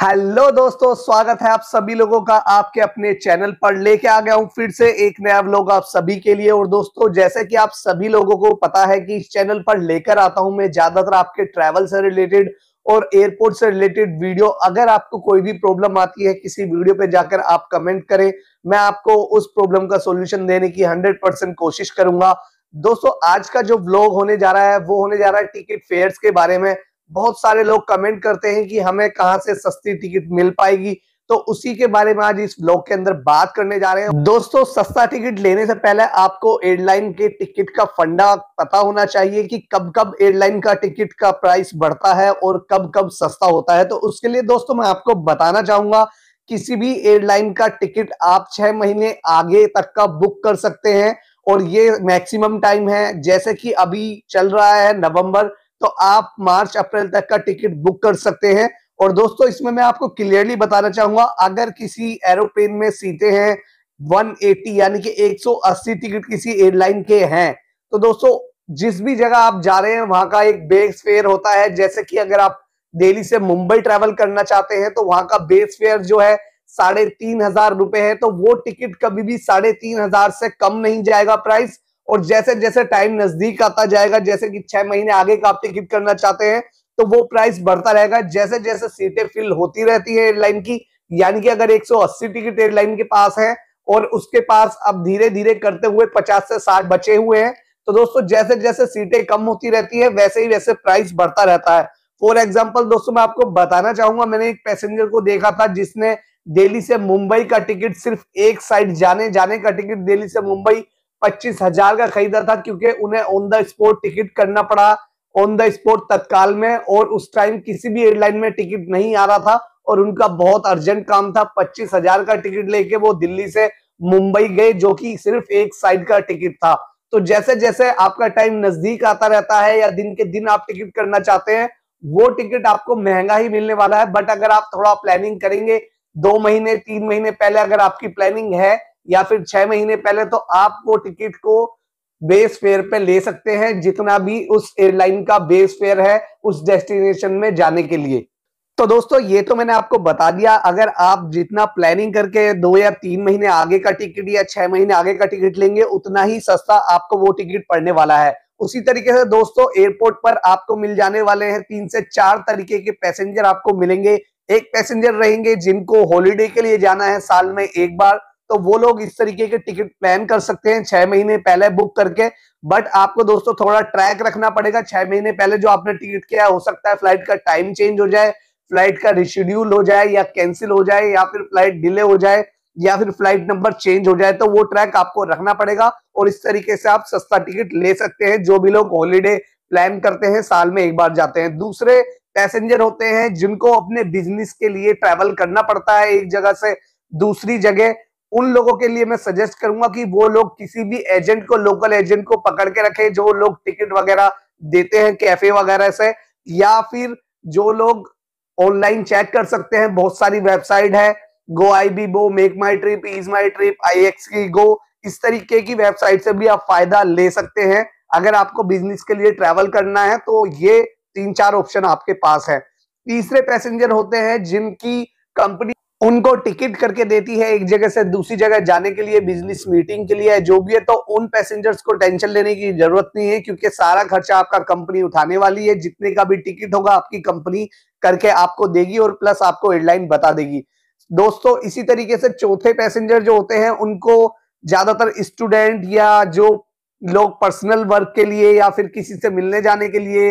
hello दोस्तों स्वागत है आप सभी लोगों का आपके अपने चैनल पर लेके आ गया हूं फिर से एक नया व्लॉग आप सभी के लिए और दोस्तों जैसे कि आप सभी लोगों को पता है कि इस चैनल पर लेकर आता हूं मैं ज्यादातर आपके ट्रैवल से रिलेटेड और एयरपोर्ट से रिलेटेड वीडियो अगर आपको कोई भी प्रॉब्लम आती है किसी वीडियो पे जाकर आप कमेंट करें मैं आपको उस प्रॉब्लम का सोल्यूशन देने की हंड्रेड परसेंट कोशिश करूंगा दोस्तों आज का जो ब्लॉग होने जा रहा है वो होने जा रहा है टिकट फेयर के बारे में बहुत सारे लोग कमेंट करते हैं कि हमें कहाँ से सस्ती टिकट मिल पाएगी तो उसी के बारे में आज इस ब्लॉग के अंदर बात करने जा रहे हैं दोस्तों सस्ता टिकट लेने से पहले आपको एयरलाइन के टिकट का फंडा पता होना चाहिए कि कब कब एयरलाइन का टिकट का प्राइस बढ़ता है और कब कब सस्ता होता है तो उसके लिए दोस्तों मैं आपको बताना चाहूंगा किसी भी एयरलाइन का टिकट आप छह महीने आगे तक का बुक कर सकते हैं और ये मैक्सिमम टाइम है जैसे कि अभी चल रहा है नवंबर तो आप मार्च अप्रैल तक का टिकट बुक कर सकते हैं और दोस्तों इसमें मैं आपको क्लियरली बताना चाहूंगा अगर किसी एरोप्लेन में सीटें हैं 180 यानी कि 180 टिकट किसी एयरलाइन के हैं तो दोस्तों जिस भी जगह आप जा रहे हैं वहां का एक बेस फेयर होता है जैसे कि अगर आप दिल्ली से मुंबई ट्रेवल करना चाहते हैं तो वहां का बेस फेयर जो है साढ़े तीन हजार रुपए है तो वो टिकट कभी भी साढ़े तीन हजार से कम नहीं जाएगा प्राइस और जैसे जैसे टाइम नजदीक आता जाएगा जैसे कि छह महीने आगे का आप टिकट करना चाहते हैं तो वो प्राइस बढ़ता रहेगा जैसे जैसे सीटें फिल होती रहती है एयरलाइन की यानी कि अगर 180 टिकट एयरलाइन के पास है और उसके पास अब धीरे धीरे करते हुए 50 से 60 बचे हुए हैं तो दोस्तों जैसे जैसे सीटें कम होती रहती है वैसे ही वैसे प्राइस बढ़ता रहता है फॉर एग्जाम्पल दोस्तों मैं आपको बताना चाहूंगा मैंने एक पैसेंजर को देखा था जिसने दिल्ली से मुंबई का टिकट सिर्फ एक साइड जाने जाने का टिकट दिल्ली से मुंबई पच्चीस हजार का खरीदा था क्योंकि उन्हें ऑन द स्पॉट टिकट करना पड़ा ऑन द स्पॉट तत्काल में और उस टाइम किसी भी एयरलाइन में टिकट नहीं आ रहा था और उनका बहुत अर्जेंट काम था पच्चीस हजार का टिकट लेके वो दिल्ली से मुंबई गए जो कि सिर्फ एक साइड का टिकट था तो जैसे जैसे आपका टाइम नजदीक आता रहता है या दिन के दिन आप टिकट करना चाहते हैं वो टिकट आपको महंगा ही मिलने वाला है बट अगर आप थोड़ा प्लानिंग करेंगे दो महीने तीन महीने पहले अगर आपकी प्लानिंग है या फिर छह महीने पहले तो आप वो टिकट को बेस फेयर पे ले सकते हैं जितना भी उस एयरलाइन का बेस फेयर है उस डेस्टिनेशन में जाने के लिए तो दोस्तों ये तो मैंने आपको बता दिया अगर आप जितना प्लानिंग करके दो या तीन महीने आगे का टिकट या छह महीने आगे का टिकट लेंगे उतना ही सस्ता आपको वो टिकट पड़ने वाला है उसी तरीके से दोस्तों एयरपोर्ट पर आपको मिल जाने वाले हैं तीन से चार तरीके के पैसेंजर आपको मिलेंगे एक पैसेंजर रहेंगे जिनको हॉलीडे के लिए जाना है साल में एक बार तो वो लोग इस तरीके के टिकट प्लान कर सकते हैं छह महीने पहले बुक करके बट आपको दोस्तों थोड़ा ट्रैक रखना पड़ेगा छह महीने पहले जो आपने टिकट किया हो सकता है फ्लाइट का टाइम चेंज हो जाए फ्लाइट का रिशेड्यूल हो जाए या कैंसिल हो जाए या फिर फ्लाइट डिले हो जाए या फिर फ्लाइट नंबर चेंज हो जाए तो वो ट्रैक आपको रखना पड़ेगा और इस तरीके से आप सस्ता टिकट ले सकते हैं जो भी लोग हॉलीडे प्लान करते हैं साल में एक बार जाते हैं दूसरे पैसेंजर होते हैं जिनको अपने बिजनेस के लिए ट्रैवल करना पड़ता है एक जगह से दूसरी जगह उन लोगों के लिए मैं सजेस्ट करूंगा कि वो लोग किसी भी एजेंट को लोकल एजेंट को पकड़ के रखें जो लोग टिकट वगैरह देते हैं कैफे वगैरह से या फिर जो लोग ऑनलाइन चेक कर सकते हैं बहुत सारी वेबसाइट है Goibibo MakeMyTrip EaseMyTrip गो इस तरीके की वेबसाइट से भी आप फायदा ले सकते हैं अगर आपको बिजनेस के लिए ट्रेवल करना है तो ये तीन चार ऑप्शन आपके पास है तीसरे पैसेंजर होते हैं जिनकी कंपनी उनको टिकट करके देती है एक जगह से दूसरी जगह जाने के लिए बिजनेस मीटिंग के लिए जो भी है तो उन पैसेंजर्स को टेंशन लेने की जरूरत नहीं है क्योंकि सारा खर्चा आपका कंपनी उठाने वाली है जितने का भी टिकट होगा आपकी कंपनी करके आपको देगी और प्लस आपको एयरलाइन बता देगी दोस्तों इसी तरीके से चौथे पैसेंजर जो होते हैं उनको ज्यादातर स्टूडेंट या जो लोग पर्सनल वर्क के लिए या फिर किसी से मिलने जाने के लिए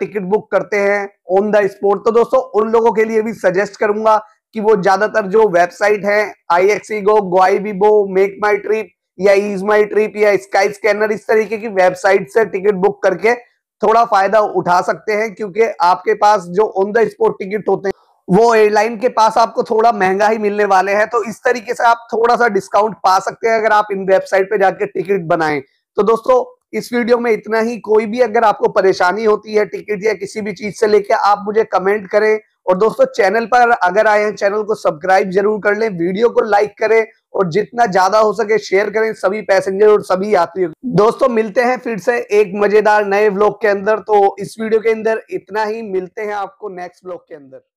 टिकट बुक करते हैं ऑन द स्पॉट तो दोस्तों उन लोगों के लिए भी सजेस्ट करूंगा कि वो ज्यादातर जो वेबसाइट है आई एक्सीगो गोआईबीबो मेक माई ट्रिप या इज माई ट्रिप या स्काई स्कैनर इस तरीके की वेबसाइट से टिकट बुक करके थोड़ा फायदा उठा सकते हैं क्योंकि आपके पास जो ऑन द स्पॉट टिकट होते हैं वो एयरलाइन के पास आपको थोड़ा महंगा ही मिलने वाले हैं तो इस तरीके से आप थोड़ा सा डिस्काउंट पा सकते हैं अगर आप इन वेबसाइट पे जाकर टिकट बनाएं तो दोस्तों इस वीडियो में इतना ही कोई भी अगर आपको परेशानी होती है टिकट या किसी भी चीज से लेके आप मुझे कमेंट करें और दोस्तों चैनल पर अगर आए हैं चैनल को सब्सक्राइब जरूर कर लें वीडियो को लाइक करें और जितना ज्यादा हो सके शेयर करें सभी पैसेंजर और सभी यात्रियों दोस्तों मिलते हैं फिर से एक मजेदार नए ब्लॉग के अंदर तो इस वीडियो के अंदर इतना ही मिलते हैं आपको नेक्स्ट ब्लॉग के अंदर